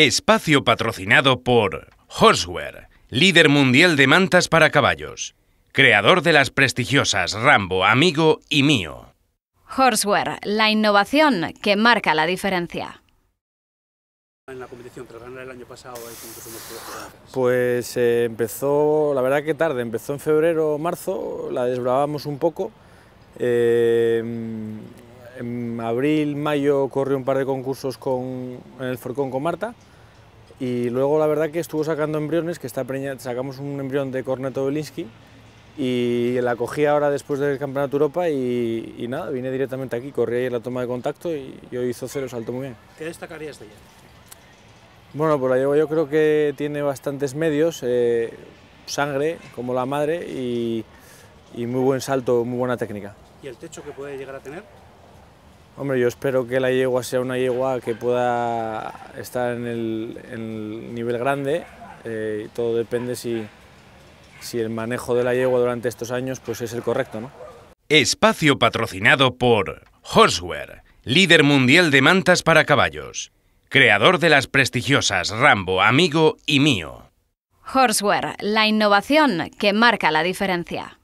Espacio patrocinado por Horseware, líder mundial de mantas para caballos, creador de las prestigiosas Rambo, Amigo y Mío. Horseware, la innovación que marca la diferencia Pues eh, empezó, la verdad que tarde, empezó en febrero o marzo, la desbravamos un poco. Eh, en abril, mayo corrió un par de concursos con, en el Forcón con Marta y luego la verdad que estuvo sacando embriones, que está sacamos un embrión de Corneto Belinsky y la cogí ahora después del Campeonato Europa y, nada, vine directamente aquí, corrí ahí la toma de contacto y, hoy hizo cero, salto muy bien. ¿Qué destacarías de ella? Bueno, pues la llevo yo creo que tiene bastantes medios, eh, sangre como la madre y, y muy buen salto, muy buena técnica. ¿Y el techo que puede llegar a tener? Hombre, yo espero que la yegua sea una yegua que pueda estar en el, nivel grande. Eh, todo depende si, el manejo de la yegua durante estos años pues es el correcto. ¿no? Espacio patrocinado por Horseware, líder mundial de mantas para caballos, creador de las prestigiosas Rambo, Amigo y Mío. Horseware, la innovación que marca la diferencia.